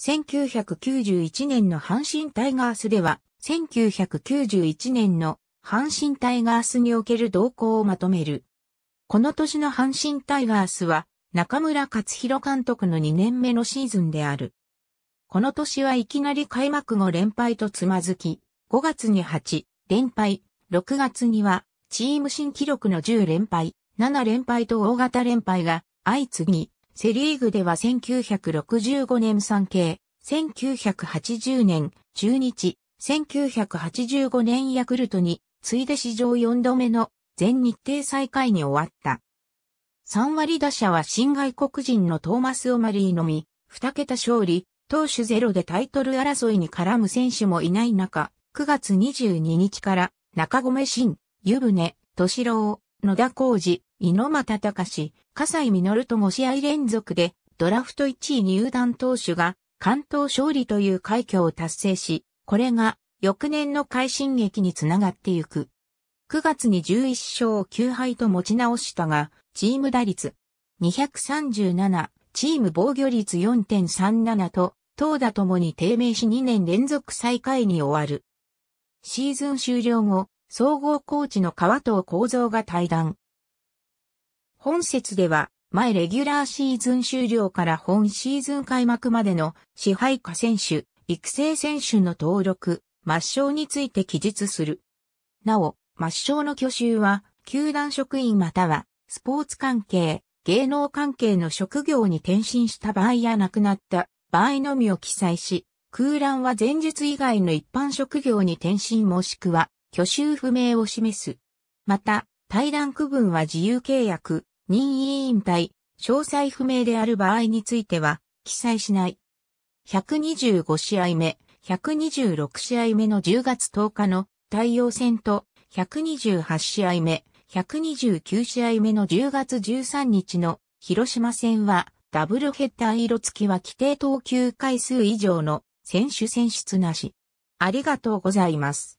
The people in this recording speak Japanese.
1991年の阪神タイガースでは、1991年の阪神タイガースにおける動向をまとめる。この年の阪神タイガースは、中村克弘監督の2年目のシーズンである。この年はいきなり開幕後連敗とつまずき、5月に8連敗、6月にはチーム新記録の10連敗、7連敗と大型連敗が相次ぎ、セリーグでは1965年産経、1980年中日、1985年ヤクルトに、ついで史上4度目の全日程再開に終わった。3割打者は新外国人のトーマス・オマリーのみ、2桁勝利、投手ゼロでタイトル争いに絡む選手もいない中、9月22日から中込新、湯船、敏郎、野田浩二、猪俣隆、笠井実と5試合連続でドラフト1位入団投手が関東勝利という快挙を達成し、これが翌年の快進撃につながってゆく。9月に11勝9敗と持ち直したが、チーム打率237、チーム防御率4.37と、投打ともに低迷し2年連続最下位に終わる。シーズン終了後、総合コーチの川藤幸三が対談。本節では、前レギュラーシーズン終了から本シーズン開幕までの支配下選手、育成選手の登録、抹消について記述する。なお、抹消の去就は、球団職員または、スポーツ関係、芸能関係の職業に転身した場合や亡くなった場合のみを記載し、空欄は前日以外の一般職業に転身もしくは挙手不明を示す。また、対談区分は自由契約、任意引退、詳細不明である場合については、記載しない。125試合目、126試合目の10月10日の対応戦と、128試合目、129試合目の10月13日の広島戦は、ダブルヘッダー色付きは規定投球回数以上の選手選出なし。ありがとうございます。